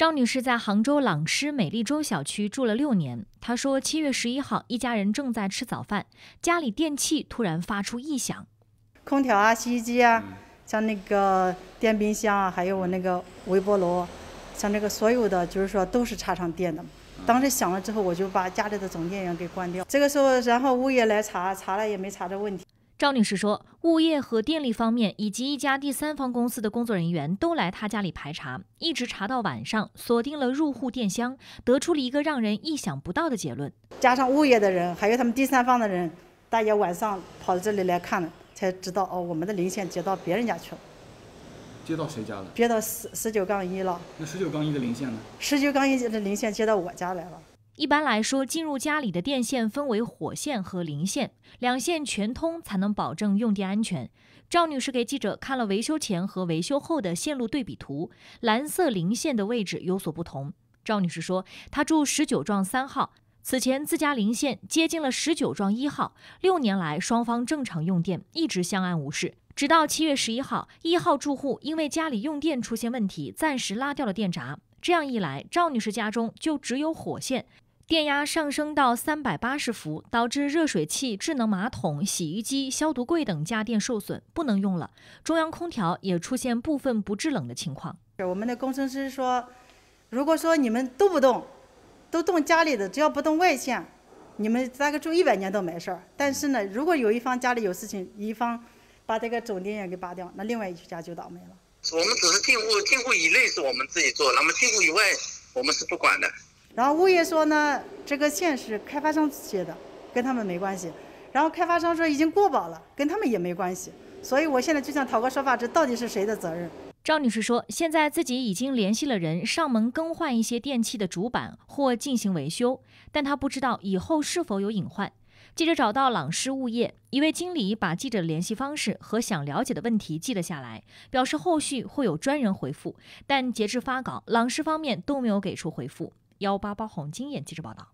张女士在杭州朗诗美丽洲小区住了六年。她说，七月十一号，一家人正在吃早饭，家里电器突然发出异响，空调啊、洗衣机啊，像那个电冰箱啊，还有我那个微波炉，像这个所有的，就是说都是插上电的。当时响了之后，我就把家里的总电源给关掉。这个时候，然后物业来查，查了也没查着问题。赵女士说，物业和电力方面，以及一家第三方公司的工作人员都来她家里排查，一直查到晚上，锁定了入户电箱，得出了一个让人意想不到的结论。加上物业的人，还有他们第三方的人，大家晚上跑到这里来看，才知道哦，我们的零线接到别人家去了。接到谁家了？接到十十九杠一了。那十九杠一的零线呢？十九杠一的零线接到我家来了。一般来说，进入家里的电线分为火线和零线，两线全通才能保证用电安全。赵女士给记者看了维修前和维修后的线路对比图，蓝色零线的位置有所不同。赵女士说，她住十九幢三号，此前自家零线接近了十九幢一号，六年来双方正常用电一直相安无事。直到七月十一号，一号住户因为家里用电出现问题，暂时拉掉了电闸，这样一来，赵女士家中就只有火线。电压上升到三百八十伏，导致热水器、智能马桶、洗衣机、消毒柜等家电受损，不能用了。中央空调也出现部分不制冷的情况。我们的工程师说，如果说你们都不动，都动家里的，只要不动外线，你们大个住一百年都没事儿。但是呢，如果有一方家里有事情，一方把这个总电源给拔掉，那另外一家就倒霉了。我们只是进户进户以内是我们自己做，那么进户以外我们是不管的。然后物业说呢，这个线是开发商接的，跟他们没关系。然后开发商说已经过保了，跟他们也没关系。所以我现在就想讨个说法，这到底是谁的责任？赵女士说，现在自己已经联系了人上门更换一些电器的主板或进行维修，但她不知道以后是否有隐患。记者找到朗诗物业一位经理，把记者的联系方式和想了解的问题记了下来，表示后续会有专人回复。但截至发稿，朗诗方面都没有给出回复。幺八八红经验记者报道。